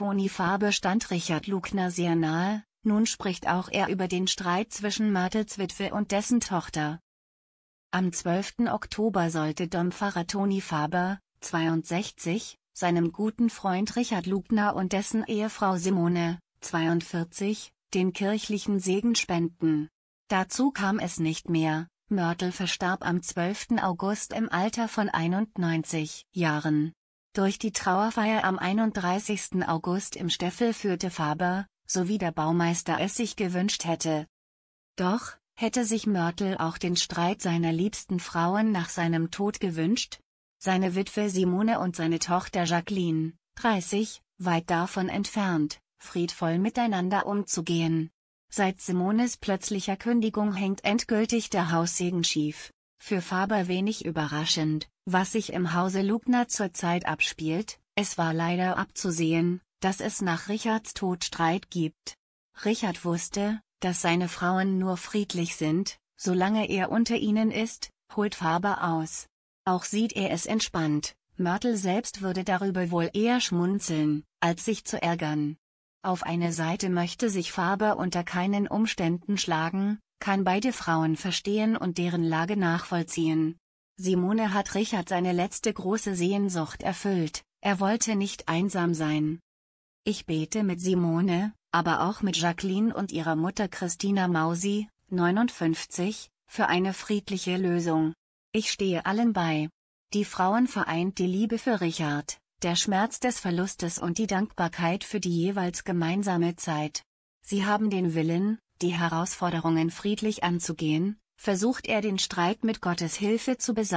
Toni Fabe stand Richard Lugner sehr nahe, nun spricht auch er über den Streit zwischen Martels Witwe und dessen Tochter. Am 12. Oktober sollte Dompfarrer Toni Faber, 62, seinem guten Freund Richard Lugner und dessen Ehefrau Simone, 42, den kirchlichen Segen spenden. Dazu kam es nicht mehr, Mörtel verstarb am 12. August im Alter von 91 Jahren. Durch die Trauerfeier am 31. August im Steffel führte Faber, so wie der Baumeister es sich gewünscht hätte. Doch, hätte sich Mörtel auch den Streit seiner liebsten Frauen nach seinem Tod gewünscht? Seine Witwe Simone und seine Tochter Jacqueline, 30, weit davon entfernt, friedvoll miteinander umzugehen. Seit Simones plötzlicher Kündigung hängt endgültig der Haussegen schief. Für Faber wenig überraschend, was sich im Hause Lugner zurzeit abspielt, es war leider abzusehen, dass es nach Richards Tod Streit gibt. Richard wusste, dass seine Frauen nur friedlich sind, solange er unter ihnen ist, holt Faber aus. Auch sieht er es entspannt, Mörtel selbst würde darüber wohl eher schmunzeln, als sich zu ärgern. Auf eine Seite möchte sich Faber unter keinen Umständen schlagen, kann beide Frauen verstehen und deren Lage nachvollziehen. Simone hat Richard seine letzte große Sehnsucht erfüllt, er wollte nicht einsam sein. Ich bete mit Simone, aber auch mit Jacqueline und ihrer Mutter Christina Mausi, 59, für eine friedliche Lösung. Ich stehe allen bei. Die Frauen vereint die Liebe für Richard, der Schmerz des Verlustes und die Dankbarkeit für die jeweils gemeinsame Zeit. Sie haben den Willen, die Herausforderungen friedlich anzugehen, versucht er den Streit mit Gottes Hilfe zu beseitigen